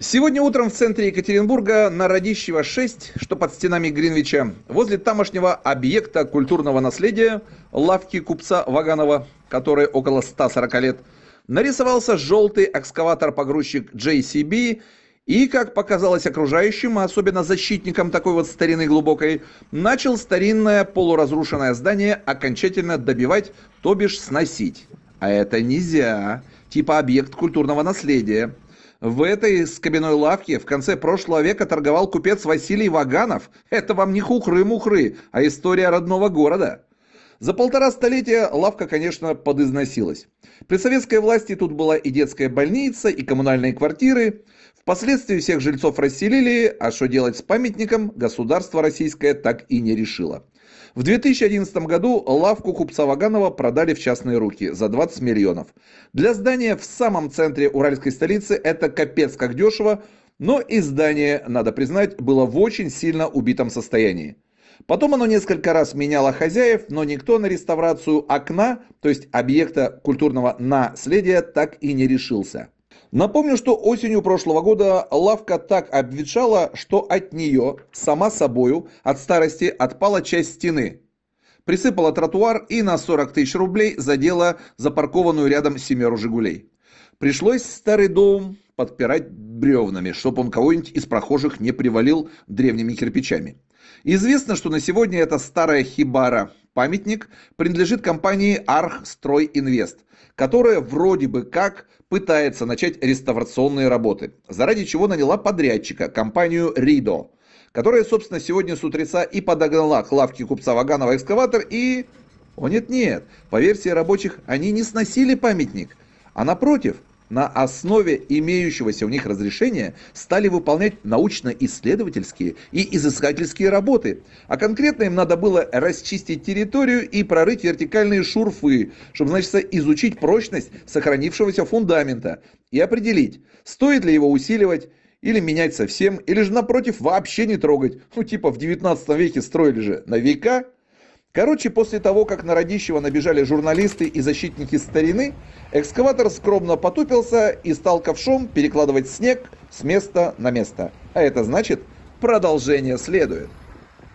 Сегодня утром в центре Екатеринбурга на Радищева 6, что под стенами Гринвича, возле тамошнего объекта культурного наследия, лавки купца Ваганова, которой около 140 лет, нарисовался желтый экскаватор-погрузчик JCB и, как показалось окружающим, особенно защитникам такой вот старины глубокой, начал старинное полуразрушенное здание окончательно добивать, то бишь сносить. А это нельзя, типа объект культурного наследия. В этой скобяной лавке в конце прошлого века торговал купец Василий Ваганов. Это вам не хухры-мухры, а история родного города. За полтора столетия лавка, конечно, подызносилась. При советской власти тут была и детская больница, и коммунальные квартиры. Впоследствии всех жильцов расселили, а что делать с памятником, государство российское так и не решило. В 2011 году лавку купца Ваганова продали в частные руки за 20 миллионов. Для здания в самом центре уральской столицы это капец как дешево, но и здание, надо признать, было в очень сильно убитом состоянии. Потом оно несколько раз меняло хозяев, но никто на реставрацию окна, то есть объекта культурного наследия, так и не решился. Напомню, что осенью прошлого года лавка так обветшала, что от нее, сама собою, от старости отпала часть стены. Присыпала тротуар и на 40 тысяч рублей задела запаркованную рядом семеру «Жигулей». Пришлось старый дом подпирать бревнами, чтобы он кого-нибудь из прохожих не привалил древними кирпичами. Известно, что на сегодня это старая хибара, памятник, принадлежит компании Архстройинвест, которая вроде бы как пытается начать реставрационные работы, заради чего наняла подрядчика, компанию Ридо, которая, собственно, сегодня с утреца и подогнала к лавке купца Ваганова экскаватор и... О нет-нет, по версии рабочих, они не сносили памятник, а напротив – на основе имеющегося у них разрешения стали выполнять научно-исследовательские и изыскательские работы. А конкретно им надо было расчистить территорию и прорыть вертикальные шурфы, чтобы, значит, изучить прочность сохранившегося фундамента и определить, стоит ли его усиливать или менять совсем, или же напротив вообще не трогать. Ну типа в 19 веке строили же на века Короче, после того, как на Радищева набежали журналисты и защитники старины, экскаватор скромно потупился и стал ковшом перекладывать снег с места на место. А это значит, продолжение следует.